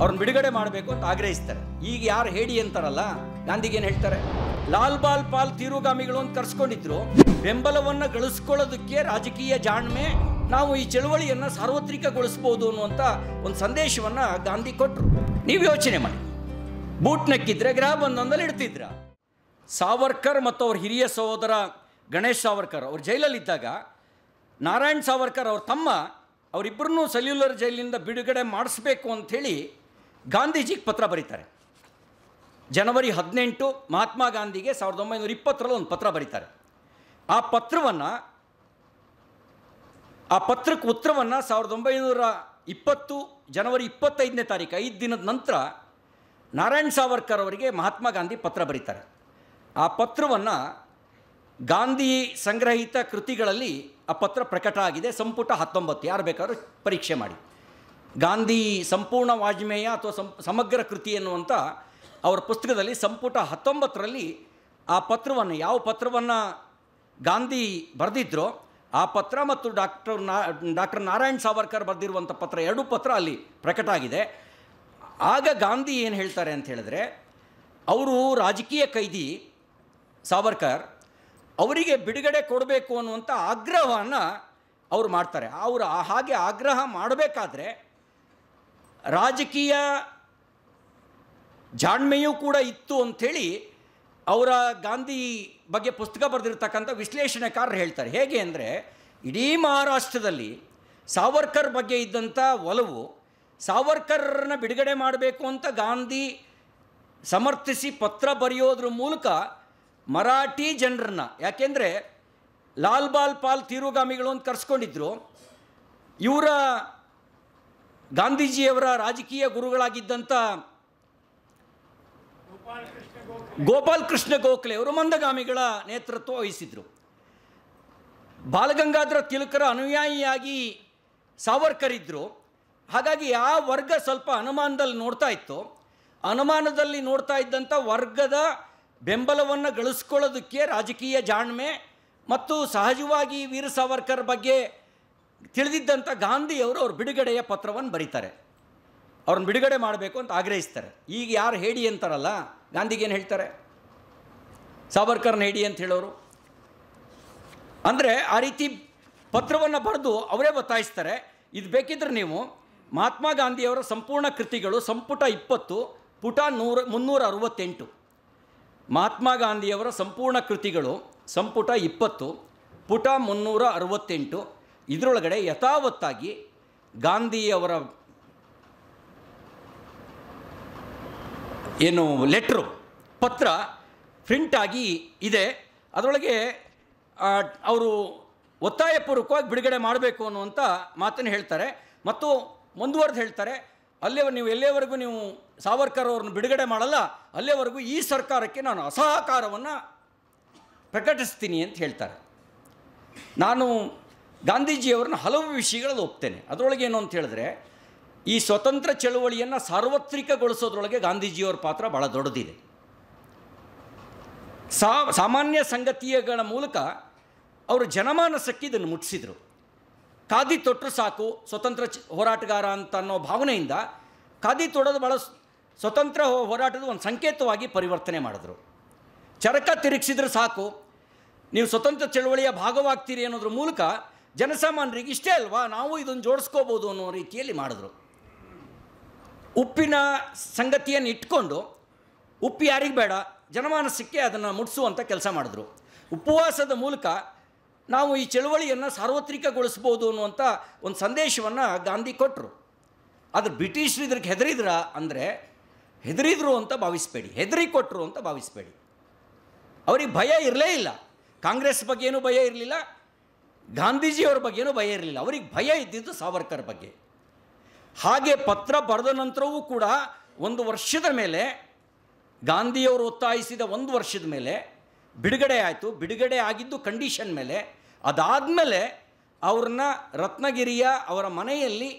ಅವ್ರನ್ನ ಬಿಡುಗಡೆ ಮಾಡಬೇಕು ಅಂತ ಆಗ್ರಹಿಸ್ತಾರೆ ಈಗ ಯಾರು ಹೇಳಿ ಅಂತಾರಲ್ಲ ಗಾಂಧಿಗೇನು ಹೇಳ್ತಾರೆ ಲಾಲ್ ಬಾಲ್ ಪಾಲ್ ತೀರುಗಾಮಿಗಳು ಅಂತ ಕರೆಸ್ಕೊಂಡಿದ್ರು ಬೆಂಬಲವನ್ನು ಗಳಿಸ್ಕೊಳ್ಳೋದಕ್ಕೆ ರಾಜಕೀಯ ಜಾಣ್ಮೆ ನಾವು ಈ ಚಳುವಳಿಯನ್ನು ಸಾರ್ವತ್ರಿಕಗೊಳಿಸ್ಬೋದು ಅನ್ನುವಂಥ ಒಂದು ಸಂದೇಶವನ್ನು ಗಾಂಧಿ ಕೊಟ್ಟರು ನೀವು ಯೋಚನೆ ಮಾಡಿ ಬೂಟ್ ನಕ್ಕಿದ್ರೆ ಗ್ರಹ ಬಂದೊಂದಲ್ಲಿ ಇಡ್ತಿದ್ರ ಸಾವರ್ಕರ್ ಮತ್ತು ಅವ್ರ ಹಿರಿಯ ಸಹೋದರ ಗಣೇಶ್ ಸಾವರ್ಕರ್ ಅವ್ರ ಜೈಲಲ್ಲಿದ್ದಾಗ ನಾರಾಯಣ್ ಸಾವರ್ಕರ್ ಅವ್ರ ತಮ್ಮ ಅವರಿಬ್ಬರನ್ನೂ ಸೆಲ್ಯುಲರ್ ಜೈಲಿನಿಂದ ಬಿಡುಗಡೆ ಮಾಡಿಸ್ಬೇಕು ಅಂಥೇಳಿ ಗಾಂಧೀಜಿಗೆ ಪತ್ರ ಬರೀತಾರೆ ಜನವರಿ ಹದಿನೆಂಟು ಮಹಾತ್ಮ ಗಾಂಧಿಗೆ ಸಾವಿರದ ಒಂಬೈನೂರ ಇಪ್ಪತ್ತರಲ್ಲಿ ಒಂದು ಪತ್ರ ಬರೀತಾರೆ ಆ ಪತ್ರವನ್ನು ಆ ಪತ್ರಕ್ಕೆ ಉತ್ತರವನ್ನು ಸಾವಿರದ ಒಂಬೈನೂರ ಇಪ್ಪತ್ತು ಜನವರಿ ಇಪ್ಪತ್ತೈದನೇ ತಾರೀಕು ಐದು ದಿನದ ನಂತರ ನಾರಾಯಣ್ ಸಾವರ್ಕರ್ ಅವರಿಗೆ ಮಹಾತ್ಮ ಗಾಂಧಿ ಪತ್ರ ಬರೀತಾರೆ ಆ ಪತ್ರವನ್ನು ಗಾಂಧಿ ಸಂಗ್ರಹಿತ ಕೃತಿಗಳಲ್ಲಿ ಆ ಪತ್ರ ಪ್ರಕಟ ಆಗಿದೆ ಸಂಪುಟ ಹತ್ತೊಂಬತ್ತು ಯಾರು ಬೇಕಾದ್ರೂ ಪರೀಕ್ಷೆ ಮಾಡಿ ಗಾಂಧಿ ಸಂಪೂರ್ಣ ವಾಜ್ಮೇಯ ಅಥವಾ ಸಂ ಸಮಗ್ರ ಕೃತಿ ಎನ್ನುವಂಥ ಅವರ ಪುಸ್ತಕದಲ್ಲಿ ಸಂಪುಟ ಹತ್ತೊಂಬತ್ತರಲ್ಲಿ ಆ ಪತ್ರವನ್ನು ಯಾವ ಪತ್ರವನ್ನು ಗಾಂಧಿ ಬರೆದಿದ್ರೋ ಆ ಪತ್ರ ಮತ್ತು ಡಾಕ್ಟರ್ ನಾ ಡಾಕ್ಟರ್ ನಾರಾಯಣ್ ಸಾವರ್ಕರ್ ಬರೆದಿರುವಂಥ ಪತ್ರ ಎರಡೂ ಪತ್ರ ಅಲ್ಲಿ ಪ್ರಕಟ ಆಗಿದೆ ಆಗ ಗಾಂಧಿ ಏನು ಹೇಳ್ತಾರೆ ಅಂತ ಹೇಳಿದ್ರೆ ಅವರು ರಾಜಕೀಯ ಕೈದಿ ಸಾವರ್ಕರ್ ಅವರಿಗೆ ಬಿಡುಗಡೆ ಕೊಡಬೇಕು ಅನ್ನುವಂಥ ಆಗ್ರಹವನ್ನು ಅವರು ಮಾಡ್ತಾರೆ ಅವರು ಹಾಗೆ ಆಗ್ರಹ ಮಾಡಬೇಕಾದ್ರೆ ರಾಜಕೀಯ ಜಾಣ್ಮೆಯೂ ಕೂಡ ಇತ್ತು ಅಂಥೇಳಿ ಅವರ ಗಾಂಧಿ ಬಗ್ಗೆ ಪುಸ್ತಕ ಬರೆದಿರ್ತಕ್ಕಂಥ ವಿಶ್ಲೇಷಣೆಕಾರರು ಹೇಳ್ತಾರೆ ಹೇಗೆ ಅಂದರೆ ಇಡೀ ಮಹಾರಾಷ್ಟ್ರದಲ್ಲಿ ಸಾವರ್ಕರ್ ಬಗ್ಗೆ ಇದ್ದಂಥ ಒಲವು ಸಾವರ್ಕರ್ನ ಬಿಡುಗಡೆ ಮಾಡಬೇಕು ಅಂತ ಗಾಂಧಿ ಸಮರ್ಥಿಸಿ ಪತ್ರ ಬರೆಯೋದ್ರ ಮೂಲಕ ಮರಾಠಿ ಜನರನ್ನ ಯಾಕೆಂದರೆ ಲಾಲ್ ಬಾಲ್ ಪಾಲ್ ತೀರುಗಾಮಿಗಳು ಅಂತ ಕರೆಸ್ಕೊಂಡಿದ್ರು ಇವರ ಗಾಂಧೀಜಿಯವರ ರಾಜಕೀಯ ಗುರುಗಳಾಗಿದ್ದಂಥ ಗೋಪಾಲ್ ಕೃಷ್ಣ ಗೋಖಲೆ ಅವರು ಮಂದಗಾಮಿಗಳ ನೇತೃತ್ವ ವಹಿಸಿದರು ಬಾಲಗಂಗಾಧರ ತಿಲಕರ ಅನುಯಾಯಿಯಾಗಿ ಸಾವರ್ಕರ್ ಇದ್ದರು ಹಾಗಾಗಿ ಆ ವರ್ಗ ಸ್ವಲ್ಪ ಅನುಮಾನದಲ್ಲಿ ನೋಡ್ತಾ ಇತ್ತು ಅನುಮಾನದಲ್ಲಿ ನೋಡ್ತಾ ಇದ್ದಂಥ ವರ್ಗದ ಬೆಂಬಲವನ್ನು ಗಳಿಸ್ಕೊಳ್ಳೋದಕ್ಕೆ ರಾಜಕೀಯ ಜಾಣ್ಮೆ ಮತ್ತು ಸಹಜವಾಗಿ ವೀರ ಸಾವರ್ಕರ್ ಬಗ್ಗೆ ತಿಳಿದಿದ್ದಂಥ ಗಾಂಧಿಯವರು ಅವ್ರ ಬಿಡುಗಡೆಯ ಪತ್ರವನ್ನು ಬರೀತಾರೆ ಅವ್ರನ್ನ ಬಿಡುಗಡೆ ಮಾಡಬೇಕು ಅಂತ ಆಗ್ರಹಿಸ್ತಾರೆ ಈಗ ಯಾರು ಹೇಳಿ ಅಂತಾರಲ್ಲ ಗಾಂಧಿಗೇನು ಹೇಳ್ತಾರೆ ಸಾವರ್ಕರ್ನ ಹೇಳಿ ಅಂತ ಹೇಳೋರು ಅಂದರೆ ಆ ರೀತಿ ಪತ್ರವನ್ನು ಬರೆದು ಅವರೇ ಒತ್ತಾಯಿಸ್ತಾರೆ ಇದು ಬೇಕಿದ್ರೆ ನೀವು ಮಹಾತ್ಮ ಗಾಂಧಿಯವರ ಸಂಪೂರ್ಣ ಕೃತಿಗಳು ಸಂಪುಟ ಇಪ್ಪತ್ತು ಪುಟ ನೂರ ಮುನ್ನೂರ ಅರವತ್ತೆಂಟು ಮಹಾತ್ಮ ಗಾಂಧಿಯವರ ಸಂಪೂರ್ಣ ಕೃತಿಗಳು ಸಂಪುಟ ಇಪ್ಪತ್ತು ಪುಟ ಮುನ್ನೂರ ಅರವತ್ತೆಂಟು ಇದರೊಳಗಡೆ ಯಥಾವತ್ತಾಗಿ ಗಾಂಧಿಯವರ ಏನು ಲೆಟ್ರು ಪತ್ರ ಪ್ರಿಂಟಾಗಿ ಇದೆ ಅದರೊಳಗೆ ಅವರು ಒತ್ತಾಯಪೂರ್ವಕವಾಗಿ ಬಿಡುಗಡೆ ಮಾಡಬೇಕು ಅನ್ನುವಂಥ ಮಾತನ್ನು ಹೇಳ್ತಾರೆ ಮತ್ತು ಮುಂದುವರೆದು ಹೇಳ್ತಾರೆ ಅಲ್ಲೇ ನೀವು ಎಲ್ಲಿಯವರೆಗೂ ನೀವು ಸಾವರ್ಕರ್ ಅವ್ರನ್ನ ಬಿಡುಗಡೆ ಮಾಡಲ್ಲ ಅಲ್ಲಿಯವರೆಗೂ ಈ ಸರ್ಕಾರಕ್ಕೆ ನಾನು ಅಸಹಕಾರವನ್ನು ಪ್ರಕಟಿಸ್ತೀನಿ ಅಂತ ಹೇಳ್ತಾರೆ ನಾನು ಗಾಂಧೀಜಿಯವ್ರನ್ನ ಹಲವು ವಿಷಯಗಳಲ್ಲಿ ಒಪ್ತೇನೆ ಅದರೊಳಗೆ ಏನು ಅಂತ ಹೇಳಿದ್ರೆ ಈ ಸ್ವತಂತ್ರ ಚಳುವಳಿಯನ್ನು ಸಾರ್ವತ್ರಿಕಗೊಳಿಸೋದ್ರೊಳಗೆ ಗಾಂಧೀಜಿಯವರ ಪಾತ್ರ ಭಾಳ ದೊಡ್ಡದಿದೆ ಸಾ ಸಾಮಾನ್ಯ ಸಂಗತಿಯಗಳ ಮೂಲಕ ಅವರು ಜನಮಾನಸಕ್ಕೆ ಇದನ್ನು ಮುಟ್ಟಿಸಿದರು ಖಾದಿ ತೊಟ್ಟರು ಸಾಕು ಸ್ವತಂತ್ರ ಹೋರಾಟಗಾರ ಅಂತ ಅನ್ನೋ ಭಾವನೆಯಿಂದ ಖಾದಿ ತೊಡೋದು ಭಾಳ ಸ್ವತಂತ್ರ ಹೋರಾಟದ ಒಂದು ಸಂಕೇತವಾಗಿ ಪರಿವರ್ತನೆ ಮಾಡಿದ್ರು ಚರಕ ತಿರುಗಿಸಿದ್ರೆ ಸಾಕು ನೀವು ಸ್ವತಂತ್ರ ಚಳುವಳಿಯ ಭಾಗವಾಗ್ತೀರಿ ಅನ್ನೋದ್ರ ಮೂಲಕ ಜನಸಾಮಾನ್ಯರಿಗೆ ಇಷ್ಟೇ ಅಲ್ವಾ ನಾವು ಇದನ್ನು ಜೋಡಿಸ್ಕೋಬೋದು ಅನ್ನೋ ರೀತಿಯಲ್ಲಿ ಮಾಡಿದ್ರು ಉಪ್ಪಿನ ಸಂಗತಿಯನ್ನು ಇಟ್ಕೊಂಡು ಉಪ್ಪು ಯಾರಿಗೆ ಬೇಡ ಜನಮಾನಸಕ್ಕೆ ಅದನ್ನು ಮುಟ್ಸುವಂಥ ಕೆಲಸ ಮಾಡಿದ್ರು ಉಪವಾಸದ ಮೂಲಕ ನಾವು ಈ ಚಳುವಳಿಯನ್ನು ಸಾರ್ವತ್ರಿಕಗೊಳಿಸ್ಬೋದು ಅನ್ನುವಂಥ ಒಂದು ಸಂದೇಶವನ್ನು ಗಾಂಧಿ ಕೊಟ್ಟರು ಆದರೆ ಬ್ರಿಟಿಷರು ಇದ್ರಿಗೆ ಹೆದರಿದ್ರ ಅಂದರೆ ಹೆದರಿದ್ರು ಅಂತ ಭಾವಿಸ್ಬೇಡಿ ಹೆದರಿ ಕೊಟ್ಟರು ಅಂತ ಭಾವಿಸಬೇಡಿ ಅವ್ರಿಗೆ ಭಯ ಇರಲೇ ಇಲ್ಲ ಕಾಂಗ್ರೆಸ್ ಬಗ್ಗೆ ಏನೂ ಭಯ ಇರಲಿಲ್ಲ ಗಾಂಧೀಜಿಯವ್ರ ಬಗ್ಗೆನೂ ಭಯ ಇರಲಿಲ್ಲ ಅವ್ರಿಗೆ ಭಯ ಇದ್ದಿದ್ದು ಸಾವರ್ಕರ್ ಬಗ್ಗೆ ಹಾಗೆ ಪತ್ರ ಬರೆದ ನಂತರವೂ ಕೂಡ ಒಂದು ವರ್ಷದ ಮೇಲೆ ಗಾಂಧಿಯವರು ಒತ್ತಾಯಿಸಿದ ಒಂದು ವರ್ಷದ ಮೇಲೆ ಬಿಡುಗಡೆ ಆಯಿತು ಬಿಡುಗಡೆ ಆಗಿದ್ದು ಕಂಡೀಷನ್ ಮೇಲೆ ಅದಾದಮೇಲೆ ಅವ್ರನ್ನ ರತ್ನಗಿರಿಯ ಅವರ ಮನೆಯಲ್ಲಿ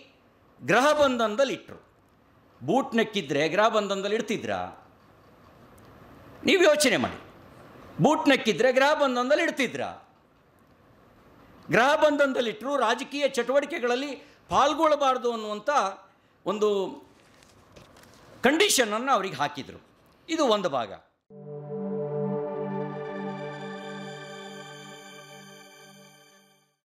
ಗ್ರಹ ಬಂಧನದಲ್ಲಿ ಇಟ್ಟರು ಬೂಟ್ ನೆಕ್ಕಿದ್ರೆ ಗ್ರಹ ಬಂಧನದಲ್ಲಿ ಇಡ್ತಿದ್ರ ನೀವು ಯೋಚನೆ ಮಾಡಿ ಬೂಟ್ ನೆಕ್ಕಿದ್ರೆ ಗೃಹ ಬಂಧನದಲ್ಲಿ ಇಡ್ತಿದ್ರಾ ಗ್ರಹ ಬಂಧನದಲ್ಲಿಟ್ಟರು ರಾಜಕೀಯ ಚಟುವಟಿಕೆಗಳಲ್ಲಿ ಪಾಲ್ಗೊಳ್ಳಬಾರ್ದು ಅನ್ನುವಂಥ ಒಂದು ಕಂಡೀಷನನ್ನು ಅವರಿಗೆ ಹಾಕಿದರು ಇದು ಒಂದು ಭಾಗ